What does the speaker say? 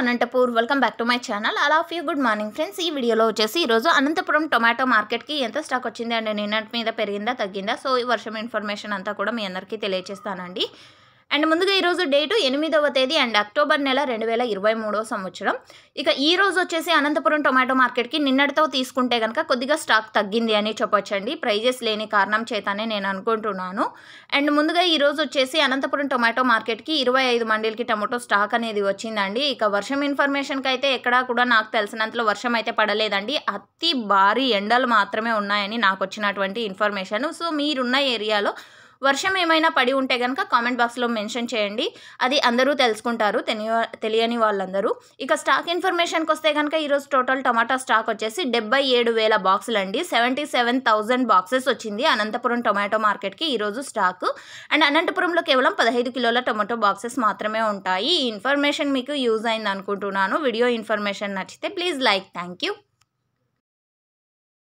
Anantapur welcome back to my channel all of you good morning friends ఈ వీడియోలో వచ్చేసి ఈరోజు అనంతపురం టొమాటో మార్కెట్కి ఎంత స్టాక్ వచ్చింది అండ్ నిన్నటి మీద పెరిగిందా తగ్గిందా సో ఈ వర్షం ఇన్ఫర్మేషన్ అంతా కూడా మీ అందరికీ తెలియజేస్తానండి అండ్ ముందుగా ఈరోజు డేటు ఎనిమిదవ తేదీ అండ్ అక్టోబర్ నెల రెండు వేల ఇరవై మూడవ సంవత్సరం ఇక ఈ రోజు వచ్చేసి అనంతపురం టొమాటో మార్కెట్కి నిన్నటితో తీసుకుంటే కనుక కొద్దిగా స్టాక్ తగ్గింది అని చెప్పొచ్చండి ప్రైజెస్ లేని కారణం చేతనే నేను అనుకుంటున్నాను అండ్ ముందుగా ఈరోజు వచ్చేసి అనంతపురం టొమాటో మార్కెట్కి ఇరవై ఐదు మండీలకి టొమాటో స్టాక్ అనేది వచ్చిందండి ఇక వర్షం ఇన్ఫర్మేషన్కి అయితే ఎక్కడా కూడా నాకు తెలిసినంతలో వర్షం అయితే పడలేదండి అతి భారీ ఎండలు మాత్రమే ఉన్నాయని నాకు వచ్చినటువంటి ఇన్ఫర్మేషన్ సో మీరున్న ఏరియాలో వర్షం ఏమైనా పడి ఉంటే కనుక కామెంట్ బాక్స్లో మెన్షన్ చేయండి అది అందరూ తెలుసుకుంటారు తెలియ తెలియని వాళ్ళందరూ ఇక స్టాక్ ఇన్ఫర్మేషన్కి వస్తే కనుక ఈరోజు టోటల్ టమాటా స్టాక్ వచ్చేసి డెబ్బై ఏడు వేల బాక్సులు అండి సెవెంటీ సెవెన్ థౌజండ్ బాక్సెస్ వచ్చింది అనంతపురం టొమాటో మార్కెట్కి ఈరోజు స్టాక్ అండ్ అనంతపురంలో కేవలం పదహైదు కిలోల టొమాటో బాక్సెస్ మాత్రమే ఉంటాయి ఈ ఇన్ఫర్మేషన్ మీకు యూజ్ అయింది అనుకుంటున్నాను వీడియో ఇన్ఫర్మేషన్ నచ్చితే ప్లీజ్ లైక్ థ్యాంక్ యూ